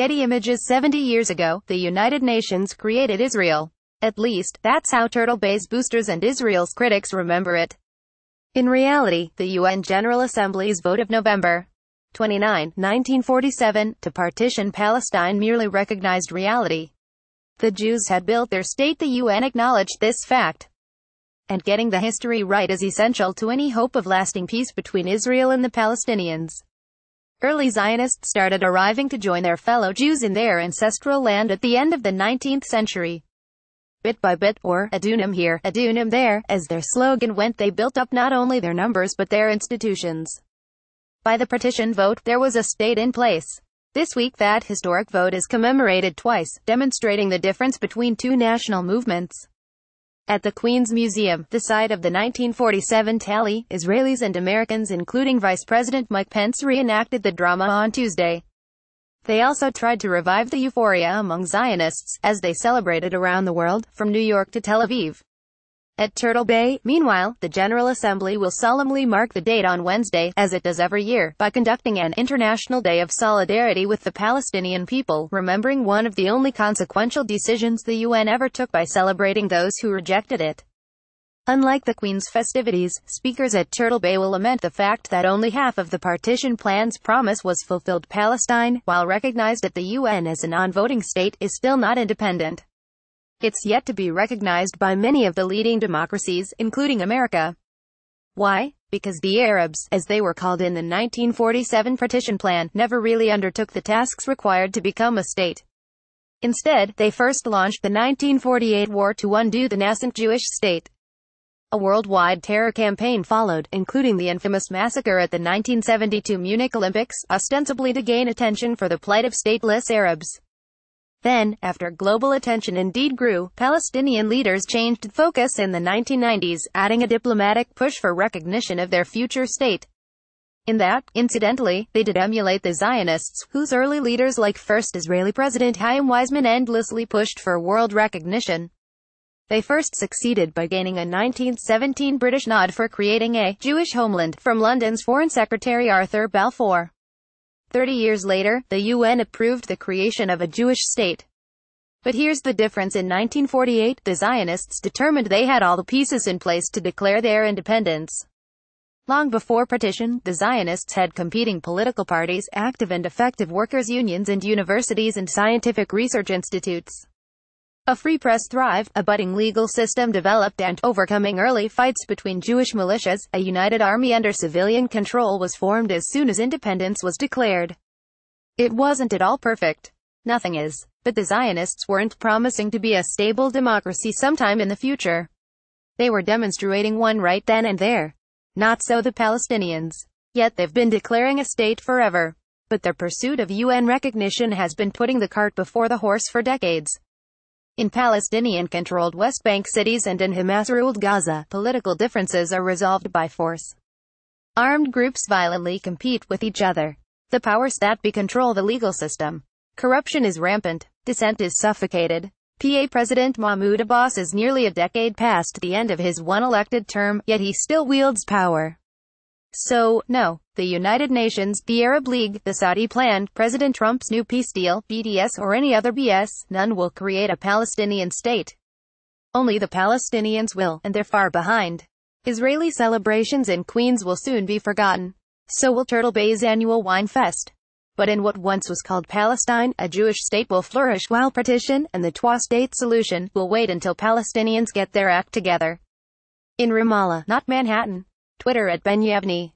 Getty Images 70 years ago, the United Nations created Israel. At least, that's how Turtle Bay's boosters and Israel's critics remember it. In reality, the UN General Assembly's vote of November 29, 1947, to partition Palestine merely recognized reality. The Jews had built their state the UN acknowledged this fact. And getting the history right is essential to any hope of lasting peace between Israel and the Palestinians. Early Zionists started arriving to join their fellow Jews in their ancestral land at the end of the 19th century. Bit by bit, or Adunim here, Adunim there, as their slogan went, they built up not only their numbers but their institutions. By the partition vote, there was a state in place. This week that historic vote is commemorated twice, demonstrating the difference between two national movements. At the Queen's Museum, the site of the 1947 tally, Israelis and Americans including Vice President Mike Pence reenacted the drama on Tuesday. They also tried to revive the euphoria among Zionists, as they celebrated around the world, from New York to Tel Aviv. At Turtle Bay, meanwhile, the General Assembly will solemnly mark the date on Wednesday, as it does every year, by conducting an International Day of Solidarity with the Palestinian people, remembering one of the only consequential decisions the UN ever took by celebrating those who rejected it. Unlike the Queen's festivities, speakers at Turtle Bay will lament the fact that only half of the partition plan's promise was fulfilled. Palestine, while recognized at the UN as a non-voting state, is still not independent. It's yet to be recognized by many of the leading democracies, including America. Why? Because the Arabs, as they were called in the 1947 partition plan, never really undertook the tasks required to become a state. Instead, they first launched the 1948 war to undo the nascent Jewish state. A worldwide terror campaign followed, including the infamous massacre at the 1972 Munich Olympics, ostensibly to gain attention for the plight of stateless Arabs. Then, after global attention indeed grew, Palestinian leaders changed focus in the 1990s, adding a diplomatic push for recognition of their future state. In that, incidentally, they did emulate the Zionists, whose early leaders like first Israeli President Chaim Weizmann endlessly pushed for world recognition. They first succeeded by gaining a 1917 British nod for creating a Jewish homeland from London's Foreign Secretary Arthur Balfour. Thirty years later, the UN approved the creation of a Jewish state. But here's the difference in 1948, the Zionists determined they had all the pieces in place to declare their independence. Long before partition, the Zionists had competing political parties, active and effective workers' unions and universities and scientific research institutes. A free press thrived, a budding legal system developed and, overcoming early fights between Jewish militias, a united army under civilian control was formed as soon as independence was declared. It wasn't at all perfect. Nothing is. But the Zionists weren't promising to be a stable democracy sometime in the future. They were demonstrating one right then and there. Not so the Palestinians. Yet they've been declaring a state forever. But their pursuit of UN recognition has been putting the cart before the horse for decades. In Palestinian-controlled West Bank cities and in Hamas-ruled Gaza, political differences are resolved by force. Armed groups violently compete with each other. The powers that be control the legal system. Corruption is rampant. Dissent is suffocated. PA President Mahmoud Abbas is nearly a decade past the end of his one elected term, yet he still wields power. So, no. The United Nations, the Arab League, the Saudi plan, President Trump's new peace deal, BDS or any other BS, none will create a Palestinian state. Only the Palestinians will, and they're far behind. Israeli celebrations in Queens will soon be forgotten. So will Turtle Bay's annual wine fest. But in what once was called Palestine, a Jewish state will flourish while partition and the twa-state solution will wait until Palestinians get their act together. In Ramallah, not Manhattan. Twitter at Ben Yavni.